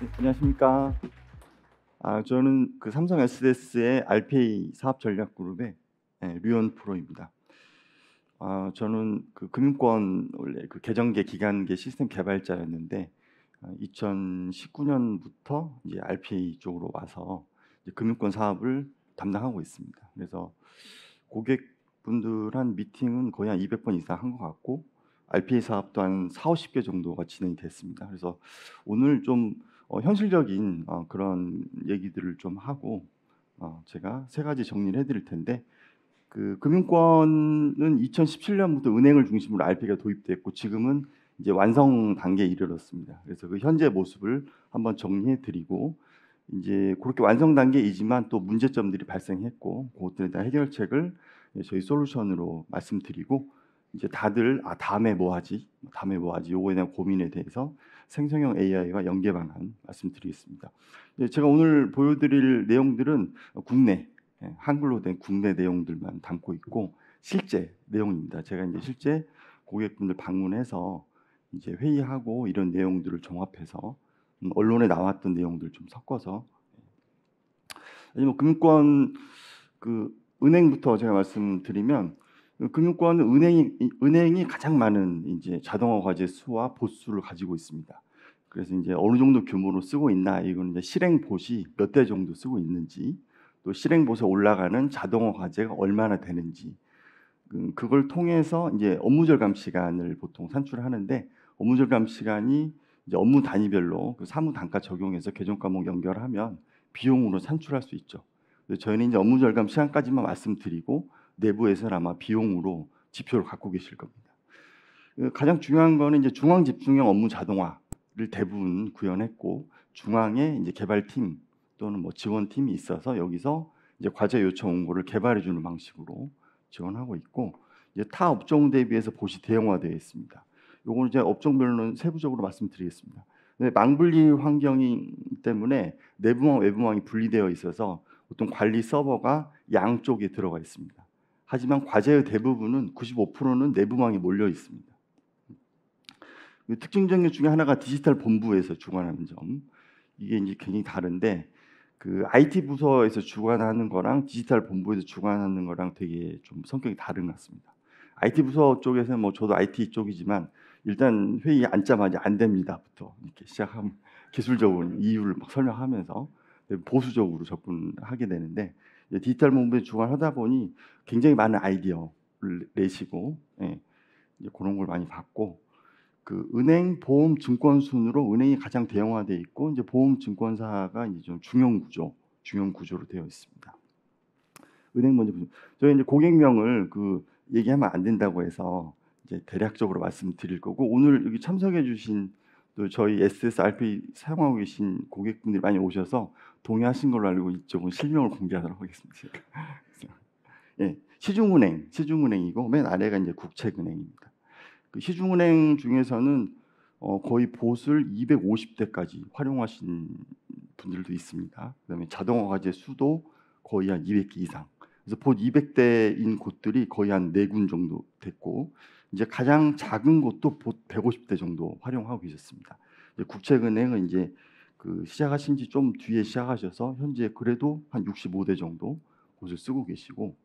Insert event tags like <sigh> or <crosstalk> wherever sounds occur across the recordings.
네, 안녕하십니까. 아, 저는 그 삼성 SDS의 RPA 사업 전략 그룹의 네, 류현 프로입니다. 아, 저는 그 금융권 원래 그 계정계 기관계 시스템 개발자였는데 2019년부터 아, 이제 RPA 쪽으로 와서 금융권 사업을 담당하고 있습니다. 그래서 고객분들 한 미팅은 거의 한 200번 이상 한 것 같고 RPA 사업도 한 4, 50개 정도가 진행이 됐습니다. 그래서 오늘 좀 어, 현실적인 어, 그런 얘기들을 좀 하고 어, 제가 세 가지 정리를 해드릴 텐데 그 금융권은 2017년부터 은행을 중심으로 RP가 도입됐고 지금은 이제 완성 단계에 이르렀습니다. 그래서 그 현재 모습을 한번 정리해 드리고 이제 그렇게 완성 단계이지만 또 문제점들이 발생했고 그것들에 대한 해결책을 저희 솔루션으로 말씀드리고 이제 다들 아 다음에 뭐 하지? 다음에 뭐 하지? 요거에 대한 고민에 대해서 생성형 AI와 연계 방안 말씀드리겠습니다. 예, 제가 오늘 보여드릴 내용들은 국내 예, 한글로 된 국내 내용들만 담고 있고 실제 내용입니다. 제가 이제 실제 고객분들 방문해서 이제 회의하고 이런 내용들을 종합해서 음, 언론에 나왔던 내용들 좀 섞어서 예. 아니면 금권 그 은행부터 제가 말씀드리면 금융권 은행이 은 은행이 가장 많은 이제 자동화 과제 수와 보수를 가지고 있습니다. 그래서 이제 어느 정도 규모로 쓰고 있나 이거는 이제 실행 보시 몇 대 정도 쓰고 있는지 또 실행 보수 올라가는 자동화 과제가 얼마나 되는지 음, 그걸 통해서 이제 업무 절감 시간을 보통 산출하는데 업무 절감 시간이 이제 업무 단위별로 그 사무 단가 적용해서 개정 과목 연결하면 비용으로 산출할 수 있죠. 저희는 이제 업무 절감 시간까지만 말씀드리고 내부에서는 아마 비용으로 지표를 갖고 계실 겁니다. 그 가장 중요한 거는 이제 중앙 집중형 업무 자동화를 대부분 구현했고 중앙에 이제 개발팀 또는 뭐 지원팀이 있어서 여기서 이제 과제 요청 원고를 개발해 주는 방식으로 지원하고 있고 이제 타 업종 대비해서 보시 대형화되어 있습니다. 요거는 이제 업종별로는 세부적으로 말씀드리겠습니다. 네, 망분리 환경이 때문에 내부망 외부망이 분리되어 있어서 어떤 관리 서버가 양쪽에 들어가 있습니다. 하지만 과제의 대부분은 95%는 내부망에 몰려 있습니다. 특징적인 것 중에 하나가 디지털 본부에서 주관하는 점. 이게 이제 굉장히 다른데 그 IT 부서에서 주관하는 거랑 디지털 본부에서 주관하는 거랑 되게 좀 성격이 다른 것 같습니다. IT 부서 쪽에서는 뭐 저도 IT 쪽이지만 일단 회의 앉자마자 안 됩니다부터 이렇게 시작하면 <laughs> 기술적으 이유를 막 설명하면서 보수적으로 접근하게 되는데 디지털 문물의 주관 하다 보니 굉장히 많은 아이디어를 내시고 예, 그런 걸 많이 봤고 그 은행 보험 증권 순으로 은행이 가장 대형화돼 있고 이제 보험 증권사가 이제 좀 중형 구조 중형 구조로 되어 있습니다. 은행 먼저 보죠. 저희 이제 고객명을 그 얘기하면 안 된다고 해서 이제 대략적으로 말씀드릴 거고 오늘 여기 참석해 주신 또 저희 SSRP 사용하고 계신 고객분들이 많이 오셔서 동의하신 걸로 알고 이쪽은 실명을 공개하도록 하겠습니다. 예, 시중은행, 시중은행이고 맨 아래가 이제 국채은행입니다. 그 시중은행 중에서는 어, 거의 보수를 250대까지 활용하신 분들도 있습니다. 그다음에 자동화 과제 수도 거의 한 200개 이상. 그래서 보 200대인 곳들이 거의 한네군 정도 됐고 이제 가장 작은 곳도 보 150대 정도 활용하고 계셨습니다. 이제 국책은행은 이제 그 시작하신 지 좀 뒤에 시작하셔서 현재 그래도 한 65대 정도 곳을 쓰고 계시고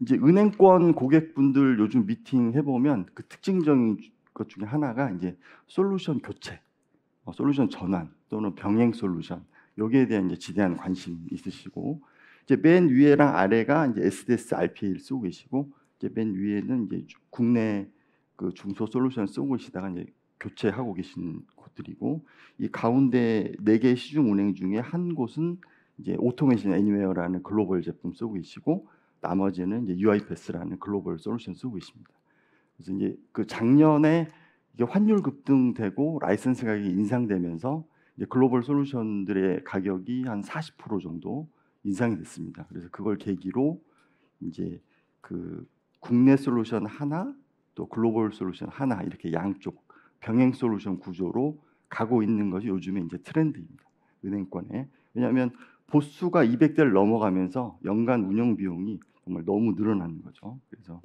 이제 은행권 고객분들 요즘 미팅 해보면 그 특징적인 것 중에 하나가 이제 솔루션 교체, 어, 솔루션 전환 또는 병행 솔루션 여기에 대한 이제 지대한 관심 있으시고 이제 맨 위에랑 아래가 이제 SDS RPA를 쓰고 계시고 이제 맨 위에는 이제 국내 그 중소 솔루션 쓰고 계시다가 이제 교체하고 계신 곳들이고 이 가운데 네 개 시중 운행 중에 한 곳은 이제 오토메이션 애니웨어라는 글로벌 제품 쓰고 계시고 나머지는 이제 UiPath라는 글로벌 솔루션 쓰고 계십니다. 그래서 이제 그 작년에 이게 환율 급등되고 라이선스 가격이 인상되면서 이제 글로벌 솔루션들의 가격이 한 40% 정도 인상이 됐습니다. 그래서 그걸 계기로 이제 그 국내 솔루션 하나 또 글로벌 솔루션 하나 이렇게 양쪽 병행 솔루션 구조로 가고 있는 것이 요즘에 이제 트렌드입니다. 은행권에 왜냐하면 보수가 200대를 넘어가면서 연간 운영 비용이 정말 너무 늘어나는 거죠. 그래서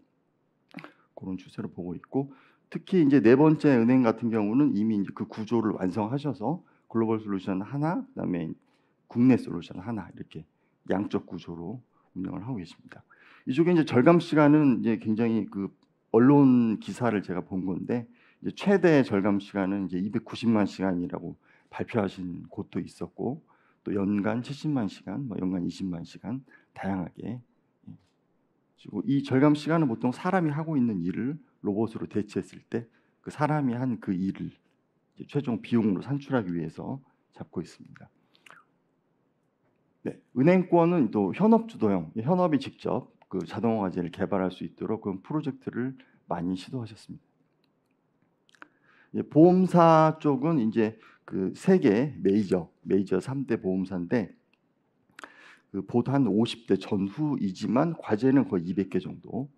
그런 추세를 보고 있고 특히 이제 네 번째 은행 같은 경우는 이미 이제 그 구조를 완성하셔서 글로벌 솔루션 하나 그다음에 국내 솔루션 하나 이렇게 양적 구조로 운영을 하고 있습니다. 이쪽에 이제 절감 시간은 이제 굉장히 그 언론 기사를 제가 본 건데 이제 최대 절감 시간은 이제 290만 시간이라고 발표하신 곳도 있었고 또 연간 70만 시간, 뭐 연간 20만 시간 다양하게 그리고 이 절감 시간은 보통 사람이 하고 있는 일을 로봇으로 대체했을 때 그 사람이 한 그 일을 최종 비용으로 산출하기 위해서 잡고 있습니다. 네, 은행권은 또 현업 주도형, 현업이 직접 그자동화제를 개발할 수 있도록 그런 프로젝트를 많이 시도하셨습니다. 보험사 쪽은 이제 그세계 메이저, 메이저 3대 보험사인데 그 보다 한 50대 전후이지만 과제는 거의 200개 정도.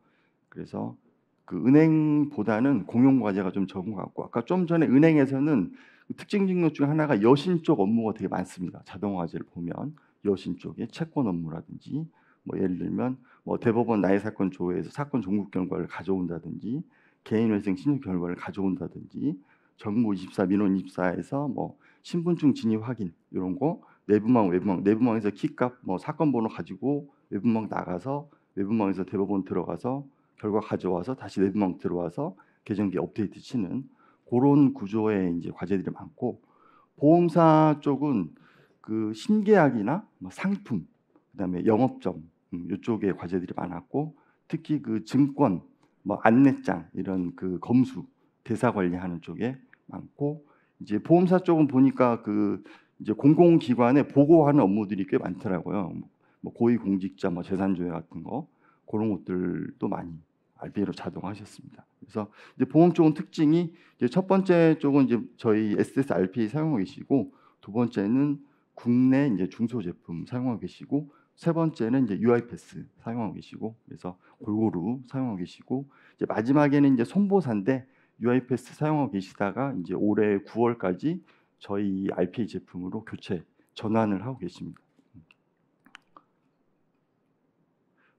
그래서 그 은행보다는 공용 과제가 좀 적은 것 같고 아까 좀 전에 은행에서는 특징 직무 중 하나가 여신 쪽 업무가 되게 많습니다. 자동화제를 보면 여신 쪽에 채권 업무라든지 뭐 예를 들면 뭐 대법원 나의 사건 조회에서 사건 종국 결과를 가져온다든지 개인회생 신청 결과를 가져온다든지 정부 24 민원 24에서 뭐 신분증 진입 확인 이런 거 내부망 외부망 내부망에서 키값 뭐 사건 번호 가지고 외부망 나가서 외부망에서 대법원 들어가서 결과 가져와서 다시 내부망 들어와서 계정기 업데이트 치는 그런 구조의 이제 과제들이 많고 보험사 쪽은 그 신계약이나 뭐 상품, 그다음에 영업점 음, 이쪽에 과제들이 많았고 특히 그 증권, 뭐 안내장 이런 그 검수 대사 관리하는 쪽에 많고 이제 보험사 쪽은 보니까 그 이제 공공기관에 보고하는 업무들이 꽤 많더라고요. 뭐 고위공직자, 뭐 재산조회 같은 거 그런 것들도 많이 RPA로 자동화하셨습니다. 그래서 이제 보험 쪽은 특징이 이제 첫 번째 쪽은 이제 저희 SSRPA 사용하고 계시고 두 번째는 국내 이제 중소 제품 사용하고 계시고 세 번째는 이제 UI 패스 사용하고 계시고 그래서 골고루 사용하고 계시고 이제 마지막에는 이제 손보사인데 UI 패스 사용하고 계시다가 이제 올해 9월까지 저희 RPA 제품으로 교체 전환을 하고 계십니다.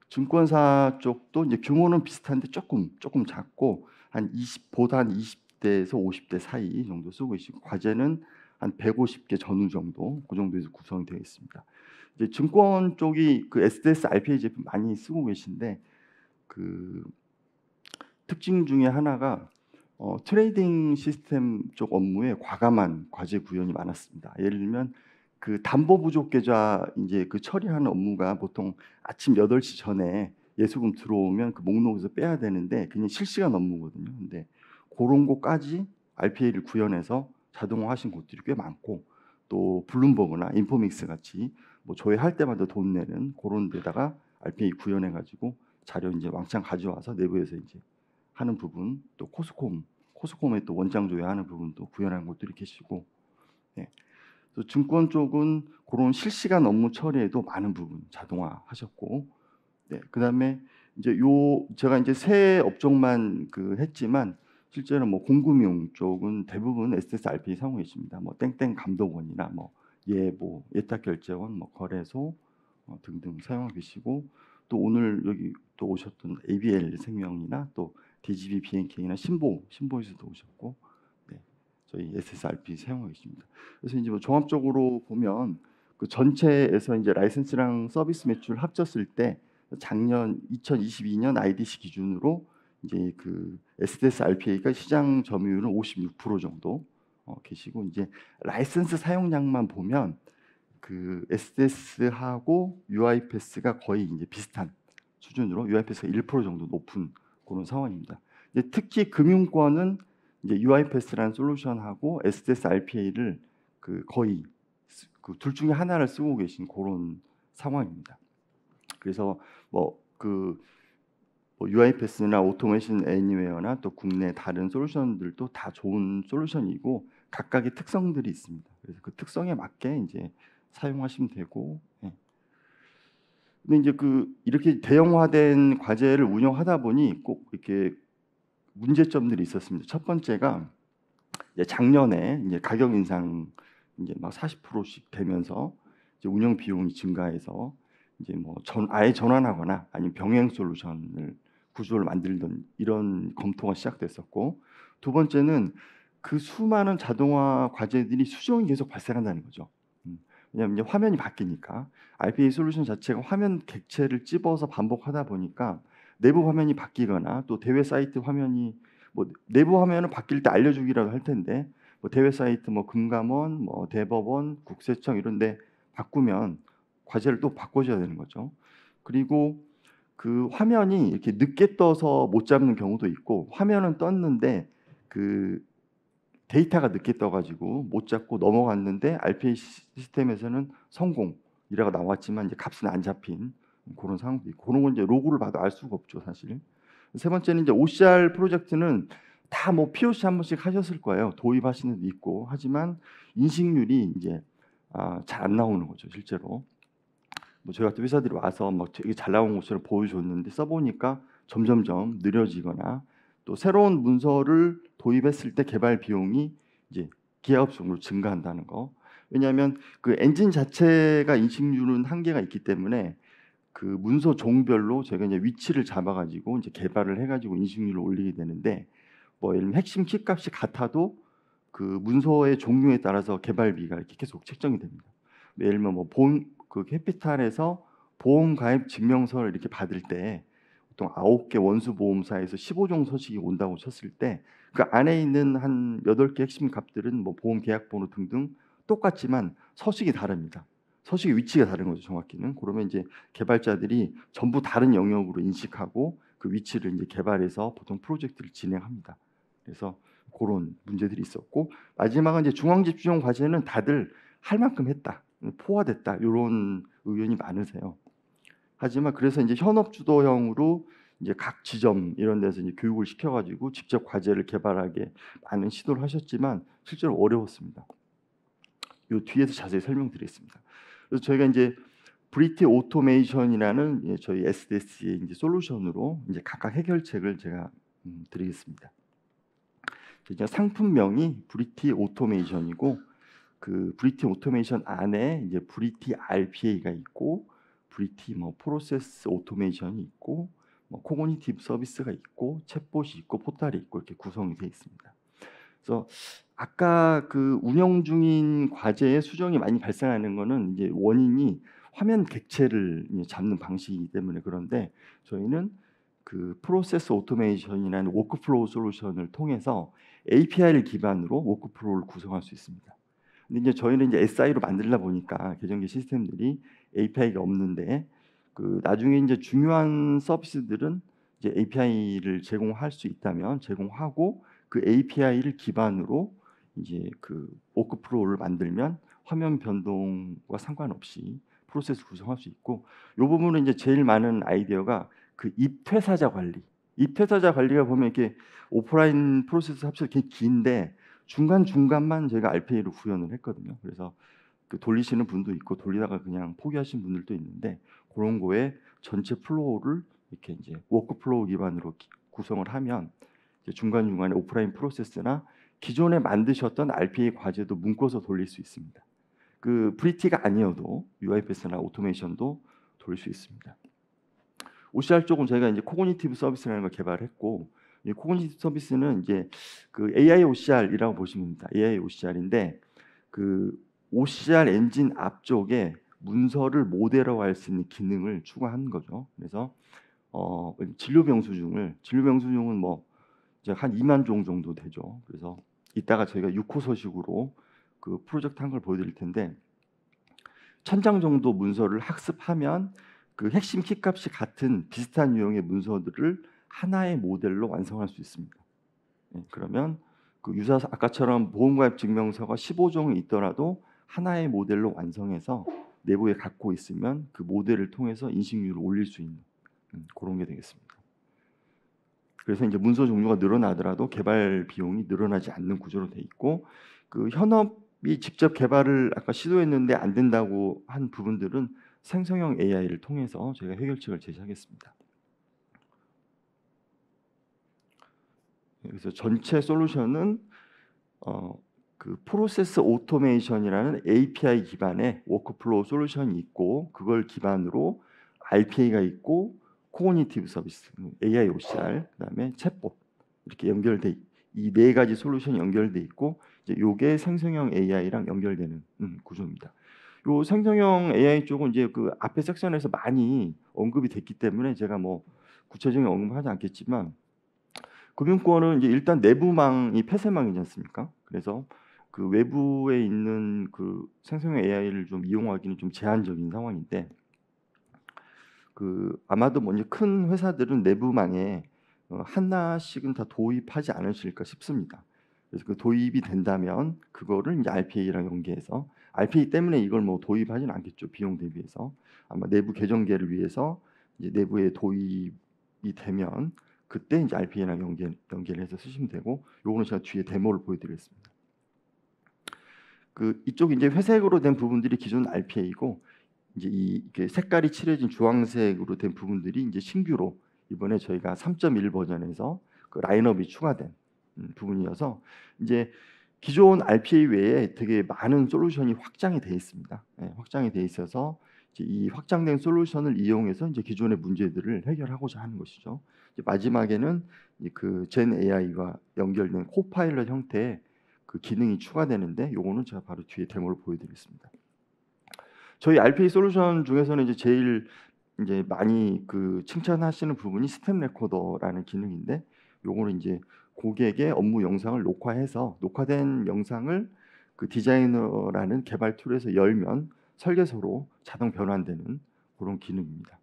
증권사 쪽도 이제 규모는 비슷한데 조금 조금 작고 한 20보다 한 20대에서 50대 사이 정도 쓰고 계시고 과제는 한 150개 전후 정도 그 정도에서 구성 되어 있습니다. 이제 증권 쪽이 그 SDS RPA 제품 많이 쓰고 계신데 그 특징 중에 하나가 어, 트레이딩 시스템 쪽 업무에 과감한 과제 구현이 많았습니다. 예를 들면 그 담보 부족 계좌 이제 그 처리하는 업무가 보통 아침 8시 전에 예수금 들어오면 그 목록에서 빼야 되는데 그냥 실시간 업무거든요. 근데 그런 거까지 RPA를 구현해서 자동화하신 곳들이 꽤 많고 또 블룸버그나 인포믹스 같이 뭐 조회할 때마다 돈 내는 그런 데다가 RPA 구현해 가지고 자료 이제 왕창 가져와서 내부에서 이제 하는 부분 또 코스콤 코스콤의 또 원장 조회하는 부분도 구현한 곳들이 계시고 예. 또 증권 쪽은 그런 실시간 업무 처리에도 많은 부분 자동화 하셨고 네, 그다음에 이제 요 제가 이제 새 업종만 그 했지만 실제로 뭐 공금용 쪽은 대부분 SSRP 사용하고 있습니다. 뭐 땡땡 감독원이나 뭐 예보, 뭐 예탁결제원, 뭐 거래소 어, 등등 사용하고 계시고 또 오늘 여기 또 오셨던 ABL 생명이나 또 DGB BNK나 신보 신보에서도 오셨고 네, 저희 SSRP 사용하고 있습니다. 그래서 이제 뭐 종합적으로 보면 그 전체에서 이제 라이센스랑 서비스 매출 합쳤을 때 작년 2022년 IDC 기준으로 이제 그 SDS RPA가 시장 점유율은 56% 정도 어, 계시고 이제 라이선스 사용량만 보면 그 SDS하고 UIPS가 거의 이제 비슷한 수준으로 UIPS가 1% 정도 높은 그런 상황입니다. 이제 특히 금융권은 이제 UIPS라는 솔루션하고 SDS RPA를 그 거의 그 둘 중에 하나를 쓰고 계신 그런 상황입니다. 그래서 뭐그 뭐 UiPath나 오토메이션 애니웨어나 또 국내 다른 솔루션들도 다 좋은 솔루션이고 각각의 특성들이 있습니다. 그래서 그 특성에 맞게 이제 사용하시면 되고. 예. 근데 이제 그 이렇게 대형화된 과제를 운영하다 보니 꼭 이렇게 문제점들이 있었습니다. 첫 번째가 이제 작년에 이제 가격 인상 이제 막 40%씩 되면서 이제 운영 비용이 증가해서 이제 뭐 전 아예 전환하거나 아니면 병행 솔루션을 구조를 만들던 이런 검토가 시작됐었고 두 번째는 그 수많은 자동화 과제들이 수정이 계속 발생한다는 거죠. 음, 왜냐하면 화면이 바뀌니까 RPA 솔루션 자체가 화면 객체를 집어서 반복하다 보니까 내부 화면이 바뀌거나 또 대외 사이트 화면이 뭐 내부 화면은 바뀔 때 알려주기라도 할 텐데 뭐 대외 사이트 뭐 금감원 뭐 대법원 국세청 이런데 바꾸면 과제를 또 바꿔줘야 되는 거죠. 그리고 그 화면이 이렇게 늦게 떠서 못 잡는 경우도 있고 화면은 떴는데 그 데이터가 늦게 떠가지고 못 잡고 넘어갔는데 RPA 시스템에서는 성공 이라고 나왔지만 이제 값은 안 잡힌 그런 상황도 있고 그런 건 이제 로그를 봐도 알 수가 없죠 사실. 세 번째는 이제 OCR 프로젝트는 다 뭐 POC 한 번씩 하셨을 거예요 도입하시는 데 있고 하지만 인식률이 이제 아, 잘 안 나오는 거죠 실제로. 뭐 저희 같은 회사들이 와서 막 되게 잘 나온 것처럼 보여줬는데 써보니까 점점점 느려지거나 또 새로운 문서를 도입했을 때 개발 비용이 이제 기하급수적으로 증가한다는 거. 왜냐하면 그 엔진 자체가 인식률은 한계가 있기 때문에 그 문서 종별로 제가 이제 위치를 잡아가지고 이제 개발을 해가지고 인식률을 올리게 되는데 뭐 예를 들면 핵심 키값이 같아도 그 문서의 종류에 따라서 개발비가 이렇게 계속 책정이 됩니다. 예를 들면 뭐본 그 캐피탈에서 보험 가입 증명서를 이렇게 받을 때 보통 아홉 개 원수 보험사에서 15종 서식이 온다고 쳤을 때 그 안에 있는 한 여덟 개 핵심 값들은 뭐 보험 계약 번호 등등 똑같지만 서식이 다릅니다. 서식의 위치가 다른 거죠, 정확히는. 그러면 이제 개발자들이 전부 다른 영역으로 인식하고 그 위치를 이제 개발해서 보통 프로젝트를 진행합니다. 그래서 그런 문제들이 있었고 마지막은 이제 중앙 집중 과제는 다들 할 만큼 했다. 포화됐다 이런 의견이 많으세요. 하지만 그래서 이제 현업 주도형으로 이제 각 지점 이런 데서 이제 교육을 시켜가지고 직접 과제를 개발하게 많은 시도를 하셨지만 실제로 어려웠습니다. 요 뒤에서 자세히 설명드리겠습니다. 그래서 저희가 이제 브리티 오토메이션이라는 저희 SDS의 이제 솔루션으로 이제 각각 해결책을 제가 음, 드리겠습니다. 이제 상품명이 브리티 오토메이션이고 그 브리티 오토메이션 안에 이제 브리티 RPA가 있고 브리티 뭐 프로세스 오토메이션이 있고 뭐코모니티브 서비스가 있고 챗봇이 있고 포탈이 있고 이렇게 구성이 되어 있습니다. 그래서 아까 그 운영 중인 과제의 수정이 많이 발생하는 거는 이제 원인이 화면 객체를 잡는 방식이기 때문에 그런데 저희는 그 프로세스 오토메이션이라는 워크플로우 솔루션을 통해서 API를 기반으로 워크플로우를 구성할 수 있습니다. 근데 이제 저희는 이제 SI로 만들다 보니까 계정기 시스템들이 API가 없는데 그 나중에 이제 중요한 서비스들은 이제 API를 제공할 수 있다면 제공하고 그 API를 기반으로 이제 그 오크 프로를 만들면 화면 변동과 상관없이 프로세스 구성할 수 있고 요 부분은 이제 제일 많은 아이디어가 그 입퇴사자 관리. 입퇴사자 관리가 보면 이렇게 오프라인 프로세스 합쳐서 굉장히 긴데 중간 중간만 제가 RPA로 구현을 했거든요. 그래서 그 돌리시는 분도 있고 돌리다가 그냥 포기하신 분들도 있는데 그런 거에 전체 플로우를 이렇게 이제 워크플로우 기반으로 기, 구성을 하면 중간 중간에 오프라인 프로세스나 기존에 만드셨던 RPA 과제도 묶어서 돌릴 수 있습니다. 그 프리티가 아니어도 UIPS나 오토메이션도 돌릴 수 있습니다. OCR 쪽은 저희가 이제 코고니티브 서비스라는 걸 개발했고 이 코그니티브 서비스는 이제 그 AI OCR이라고 보시면 됩니다. AI OCR인데 그 OCR 엔진 앞쪽에 문서를 모델로 할수 있는 기능을 추가한 거죠. 그래서 어, 진료 병수중을 진료 병수중은 뭐 이제 한 2만 종 정도 되죠. 그래서 이따가 저희가 6호 소식으로 그 프로젝트 한 걸 보여드릴 텐데 천장 정도 문서를 학습하면 그 핵심 키값이 같은 비슷한 유형의 문서들을 하나의 모델로 완성할 수 있습니다. 예, 그러면 그 유사 아까처럼 보험가입 증명서가 15종이 있더라도 하나의 모델로 완성해서 내부에 갖고 있으면 그 모델을 통해서 인식률을 올릴 수 있는 음, 그런 게 되겠습니다. 그래서 이제 문서 종류가 늘어나더라도 개발 비용이 늘어나지 않는 구조로 돼 있고 그 현업이 직접 개발을 아까 시도했는데 안 된다고 한 부분들은 생성형 AI를 통해서 저희가 해결책을 제시하겠습니다. 그래서 전체 솔루션은 어, 그 프로세스 오토메이션이라는 API 기반의 워크플로우 솔루션이 있고 그걸 기반으로 RPA가 있고 코그니티브 서비스, AI 그 OCR, 그다음에 챗봇 이렇게 연결돼 이 네 가지 솔루션이 연결돼 있고 이제 요게 생성형 AI랑 연결되는 음, 구조입니다. 요 생성형 AI 쪽은 이제 그 앞에 섹션에서 많이 언급이 됐기 때문에 제가 뭐 구체적인 언급하지 않겠지만 금융권은 이제 일단 내부망이 폐쇄망이지 않습니까? 그래서 그 외부에 있는 그 생성형 AI를 좀 이용하기는 좀 제한적인 상황인데 그 아마도 먼저 큰 회사들은 내부망에 어, 하나씩은 다 도입하지 않으실까 싶습니다. 그래서 그 도입이 된다면 그거를 이제 RPA랑 연계해서 RPA 때문에 이걸 뭐 도입하진 않겠죠 비용 대비해서 아마 내부 개정계를 위해서 이제 내부에 도입이 되면 그때 이제 RPA랑 연계, 연계를 해서 쓰시면 되고 요거는 제가 뒤에 데모를 보여드리겠습니다. 그 이쪽 이제 회색으로 된 부분들이 기존 RPA이고 이제 이 색깔이 칠해진 주황색으로 된 부분들이 이제 신규로 이번에 저희가 3.1 버전에서 그 라인업이 추가된 음, 부분이어서 이제 기존 RPA 외에 되게 많은 솔루션이 확장이 돼 있습니다. 예, 확장이 돼 있어서 이 확장된 솔루션을 이용해서 이제 기존의 문제들을 해결하고자 하는 것이죠. 마지막에는 그젠 AI와 연결된 코파일럿 형태의 그 기능이 추가되는데 요거는 제가 바로 뒤에 데모를 보여드리겠습니다. 저희 RPA 솔루션 중에서는 이제 제일 이제 많이 그 칭찬하시는 부분이 스텝 레코더라는 기능인데 요거는 이제 고객의 업무 영상을 녹화해서 녹화된 영상을 그 디자이너라는 개발 툴에서 열면 설계서로 자동 변환되는 그런 기능입니다.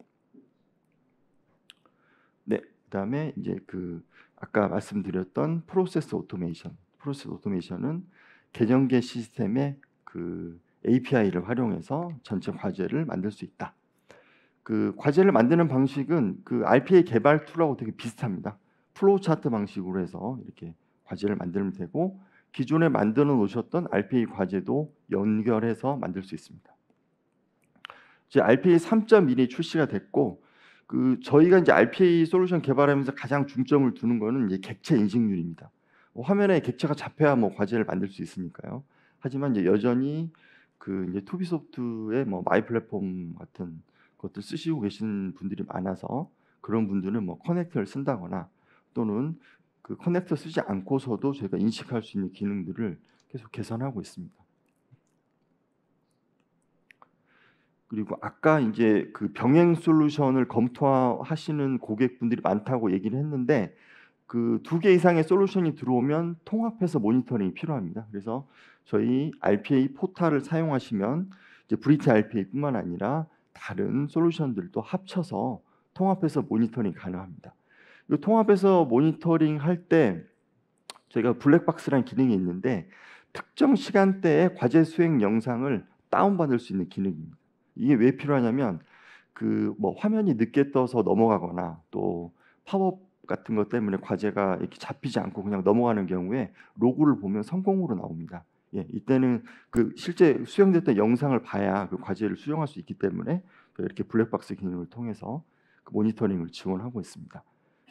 네, 그다음에 이제 그 아까 말씀드렸던 프로세스 오토메이션. 프로세스 오토메이션은 계정계 시스템의 그 API를 활용해서 전체 과제를 만들 수 있다. 그 과제를 만드는 방식은 그 RPA 개발 툴하고 되게 비슷합니다. 플로우 차트 방식으로 해서 이렇게 과제를 만들면 되고 기존에 만들어 놓으셨던 RPA 과제도 연결해서 만들 수 있습니다. 이제 RPA 3.1이 출시가 됐고 그 저희가 이제 RPA 솔루션 개발하면서 가장 중점을 두는 거는 이제 객체 인식률입니다. 뭐 화면에 객체가 잡혀야 뭐 과제를 만들 수 있으니까요. 하지만 이제 여전히 그 이제 투비 소프트의 뭐 마이 플랫폼 같은 것들 쓰시고 계신 분들이 많아서 그런 분들은 뭐 커넥터를 쓴다거나 또는 그 커넥터 쓰지 않고서도 저희가 인식할 수 있는 기능들을 계속 개선하고 있습니다. 그리고 아까 이제 그 병행 솔루션을 검토하시는 고객분들이 많다고 얘기를 했는데 그 두 개 이상의 솔루션이 들어오면 통합해서 모니터링이 필요합니다. 그래서 저희 RPA 포탈을 사용하시면 이제 브리티 RPA뿐만 아니라 다른 솔루션들도 합쳐서 통합해서 모니터링 가능합니다. 이 통합해서 모니터링 할 때 저희가 블랙박스라는 기능이 있는데 특정 시간대에 과제 수행 영상을 다운받을 수 있는 기능입니다. 이게 왜 필요하냐면 그 뭐 화면이 늦게 떠서 넘어가거나 또 파워 같은 것 때문에 과제가 이렇게 잡히지 않고 그냥 넘어가는 경우에 로그를 보면 성공으로 나옵니다. 예, 이때는 그 실제 수행됐던 영상을 봐야 그 과제를 수정할 수 있기 때문에 이렇게 블랙박스 기능을 통해서 그 모니터링을 지원하고 있습니다.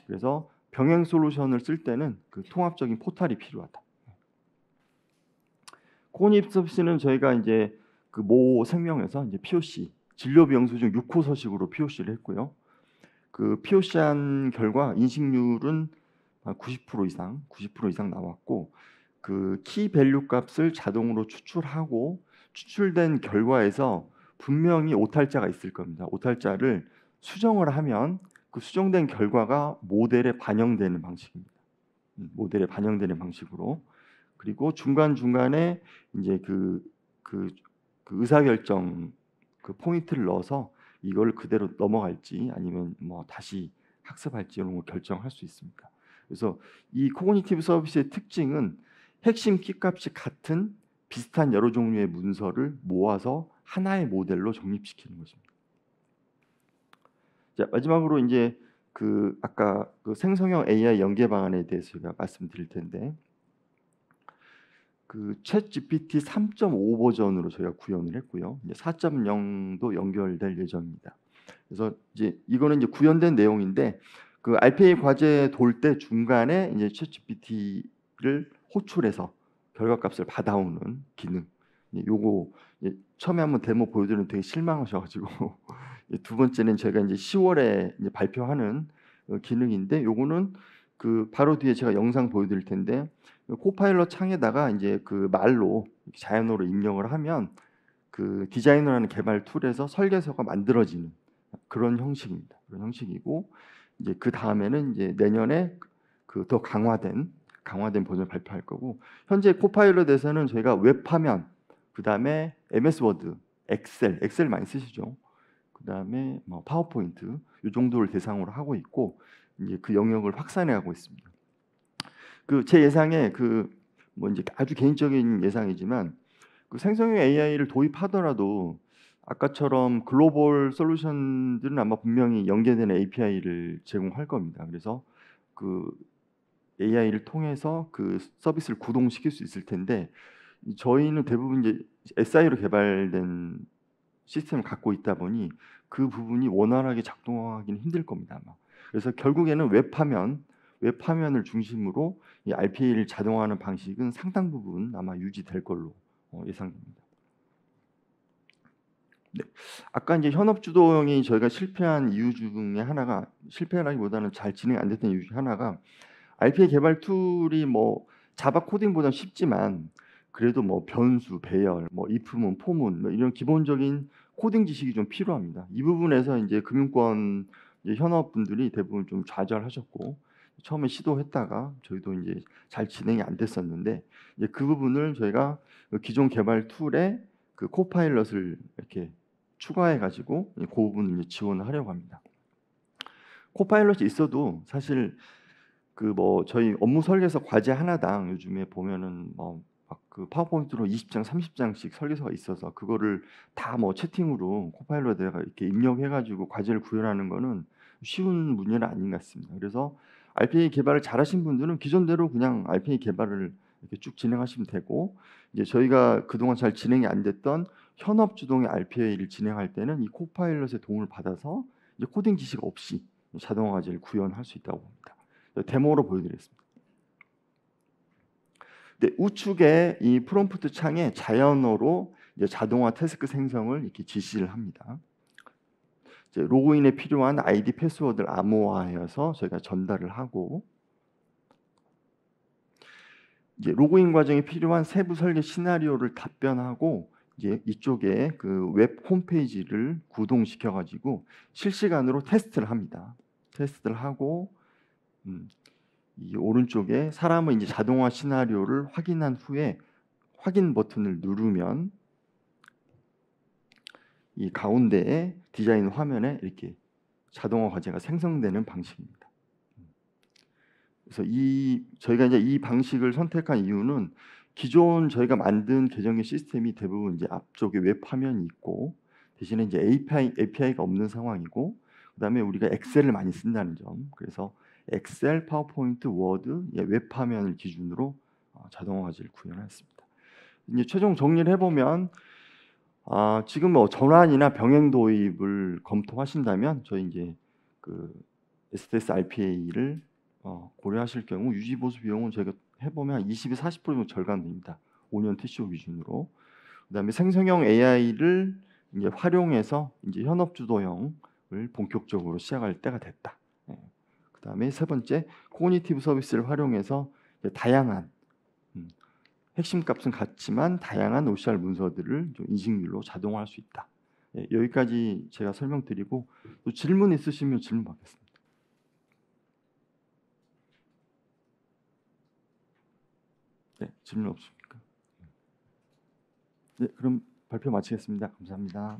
그래서 병행 솔루션을 쓸 때는 그 통합적인 포탈이 필요하다. 예. 코니프스씨는 저희가 이제 그모 생명에서 이제 POC 진료비영수증 6호 서식으로 POC를 했고요. 그 POC한 결과 인식률은 한90% 이상, 90% 이상 나왔고 그 키 밸류 값을 자동으로 추출하고 추출된 결과에서 분명히 오탈자가 있을 겁니다. 오탈자를 수정을 하면 그 수정된 결과가 모델에 반영되는 방식입니다. 음, 모델에 반영되는 방식으로 그리고 중간 중간에 이제 그, 그그 의사결정 그 포인트를 넣어서 이걸 그대로 넘어갈지 아니면 뭐 다시 학습할지 이런 걸 결정할 수 있습니다. 그래서 이 코그니티브 서비스의 특징은 핵심 키값이 같은 비슷한 여러 종류의 문서를 모아서 하나의 모델로 정립시키는 것입니다. 자, 마지막으로 이제 그 아까 그 생성형 AI 연계 방안에 대해서 제가 말씀드릴 텐데 그챗 GPT 3.5 버전으로 저희가 구현을 했고요. 4.0도 연결될 예정입니다. 그래서 이제 이거는 이제 구현된 내용인데 그 RPA 과제 돌 때 중간에 이제 챗 GPT를 호출해서 결과값을 받아오는 기능. 예, 요거 예, 처음에 한번 데모 보여드리는 되게 실망하셔가지고 <laughs> 예, 두 번째는 제가 이제 10월에 이제 발표하는 어, 기능인데 요거는 그 바로 뒤에 제가 영상 보여드릴 텐데 코파일럿 창에다가 이제 그 말로 자연어로 입력을 하면 그 디자이너라는 개발 툴에서 설계서가 만들어지는 그런 형식입니다. 그런 형식이고 이제 그 다음에는 이제 내년에 그 더 강화된 강화된 버전 발표할 거고 현재 코파일럿에서는 저희가 웹화면 그 다음에 MS 워드, 엑셀, 엑셀 많이 쓰시죠. 그 다음에 뭐 파워포인트 이 정도를 대상으로 하고 있고 이제 그 영역을 확산해 가고 있습니다. 그제 예상에 그 뭐 이제 아주 개인적인 예상이지만 그 생성형 AI를 도입하더라도 아까처럼 글로벌 솔루션들은 아마 분명히 연계되는 API를 제공할 겁니다. 그래서 그 AI를 통해서 그 서비스를 구동시킬 수 있을 텐데 저희는 대부분 이제 SI로 개발된 시스템을 갖고 있다 보니 그 부분이 원활하게 작동하기는 힘들 겁니다. 아마. 그래서 결국에는 웹하면 웹 화면을 중심으로 이 RPA를 자동화하는 방식은 상당 부분 아마 유지될 걸로 어, 예상됩니다. 네. 아까 이제 현업 주도형이 저희가 실패한 이유 중에 하나가 실패라기보다는 잘 진행 안 됐던 이유 중 하나가 RPA 개발 툴이 뭐 자바 코딩보다 쉽지만 그래도 뭐 변수, 배열, 뭐 if문, 포문 뭐 이런 기본적인 코딩 지식이 좀 필요합니다. 이 부분에서 이제 금융권 이제 현업 분들이 대부분 좀 좌절하셨고 처음에 시도했다가 저희도 이제 잘 진행이 안 됐었는데 이제 그 부분을 저희가 기존 개발 툴에 그 코파일럿을 이렇게 추가해 가지고 그 부분을 지원을 하려고 합니다. 코파일럿이 있어도 사실 그 뭐 저희 업무 설계서 과제 하나당 요즘에 보면은 뭐그 파워포인트로 20장, 30장씩 설계서가 있어서 그거를 다 뭐 채팅으로 코파일럿에다가 이렇게 입력해 가지고 과제를 구현하는 거는 쉬운 문제는 아닌 것 같습니다. 그래서 RPA 개발을 잘하신 분들은 기존대로 그냥 RPA 개발을 이렇게 쭉 진행하시면 되고 이제 저희가 그동안 잘 진행이 안 됐던 현업 주동의 RPA를 진행할 때는 이 코파일럿의 도움을 받아서 이제 코딩 지식 없이 자동화 제를 구현할 수 있다고 봅니다. 데모로 보여드리겠습니다. 네, 우측에 이 프롬프트 창에 자연어로 자동화 태스크 생성을 이렇게 지시를 합니다. 로그인에 필요한 아이디 패스워드를 암호화하여서 저희가 전달을 하고 이제 로그인 과정에 필요한 세부 설계 시나리오를 답변하고 이제 이쪽에 그 웹 홈페이지를 구동시켜 가지고 실시간으로 테스트를 합니다. 테스트를 하고 음, 이 오른쪽에 사람은 이제 자동화 시나리오를 확인한 후에 확인 버튼을 누르면 이 가운데에 디자인 화면에 이렇게 자동화 과제가 생성되는 방식입니다. 그래서 이 저희가 이제 이 방식을 선택한 이유는 기존 저희가 만든 계정의 시스템이 대부분 이제 앞쪽에 웹 화면이 있고 대신에 이제 API API가 없는 상황이고 그다음에 우리가 엑셀을 많이 쓴다는 점. 그래서 엑셀, 파워포인트, 워드, 예, 웹 화면을 기준으로 어, 자동화 과제를 구현했습니다. 이제 최종 정리를 해보면 아, 지금 뭐 전환이나 병행 도입을 검토하신다면 저희 이제 그 STS RPA를 어, 고려하실 경우 유지 보수 비용은 저희가 해보면 한 20에서 40% 정도 절감됩니다. 5년 티 c o 기준으로. 그다음에 생성형 AI를 이제 활용해서 이제 현업 주도형을 본격적으로 시작할 때가 됐다. 예. 그다음에 세 번째 코니티브 서비스를 활용해서 다양한 핵심 값은 같지만 다양한 OCR 문서들을 인식률로 자동화할 수 있다. 예, 여기까지 제가 설명드리고 또 질문 있으시면 질문 받겠습니다. 네, 질문 없습니까? 네, 그럼 발표 마치겠습니다. 감사합니다.